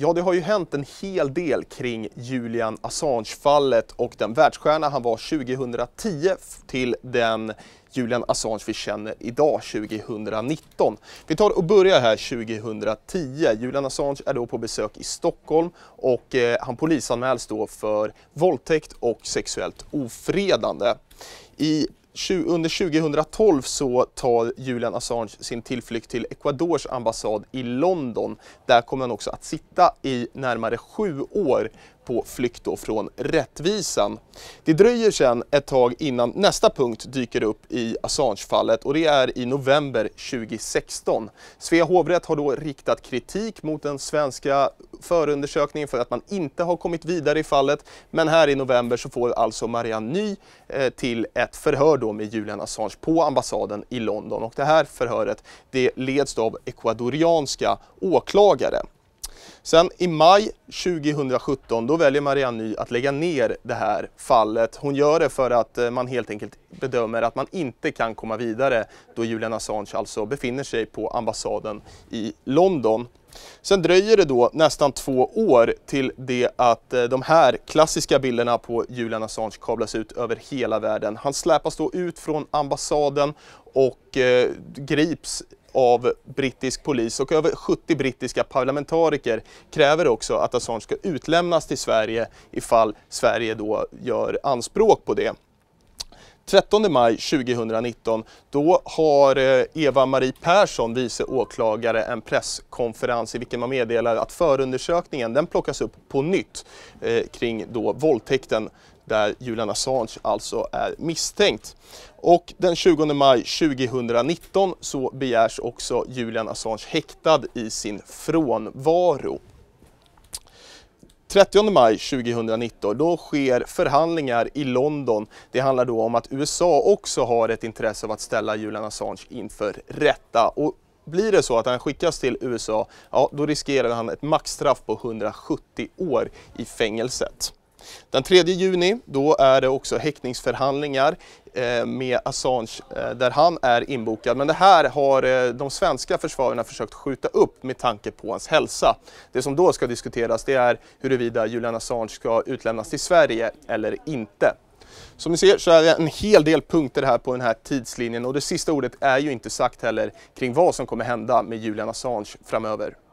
Ja, det har ju hänt en hel del kring Julian Assange-fallet och den världsstjärna han var 2010 till den Julian Assange vi känner idag 2019. Vi tar och börjar här 2010. Julian Assange är då på besök i Stockholm och eh, han polisanmäls då för våldtäkt och sexuellt ofredande. I under 2012 så tar Julian Assange sin tillflykt till Ecuadors ambassad i London. Där kommer han också att sitta i närmare sju år på flykt då från rättvisan. Det dröjer sedan ett tag innan nästa punkt dyker upp i Assange-fallet och det är i november 2016. Svea hovrätt har då riktat kritik mot den svenska förundersökningen för att man inte har kommit vidare i fallet. Men här i november så får alltså Marianne Ny eh, till ett förhör då med Julian Assange på ambassaden i London och det här förhöret det leds då av ecuadorianska åklagare. Sen i maj 2017, då väljer Marianne Ny att lägga ner det här fallet. Hon gör det för att eh, man helt enkelt bedömer att man inte kan komma vidare då Julian Assange alltså befinner sig på ambassaden i London. Sen dröjer det då nästan två år till det att eh, de här klassiska bilderna på Julian Assange kablas ut över hela världen. Han släpas då ut från ambassaden och eh, grips av brittisk polis och över 70 brittiska parlamentariker kräver också att Assange ska utlämnas till Sverige ifall Sverige då gör anspråk på det. 13 maj 2019, då har eh, Eva-Marie Persson, vice åklagare, en presskonferens i vilken man meddelar att förundersökningen den plockas upp på nytt eh, kring då våldtäkten där Julian Assange alltså är misstänkt. Och den 20 maj 2019 så begärs också Julian Assange häktad i sin frånvaro. 30 maj 2019 då sker förhandlingar i London. Det handlar då om att USA också har ett intresse av att ställa Julian Assange inför rätta. Och blir det så att han skickas till USA, ja, då riskerar han ett maxstraff på 170 år i fängelset. Den 3 juni då är det också häktningsförhandlingar eh, med Assange eh, där han är inbokad. Men det här har eh, de svenska försvararna försökt skjuta upp med tanke på hans hälsa. Det som då ska diskuteras det är huruvida Julian Assange ska utlämnas till Sverige eller inte. Som ni ser så är det en hel del punkter här på den här tidslinjen och det sista ordet är ju inte sagt heller kring vad som kommer hända med Julian Assange framöver.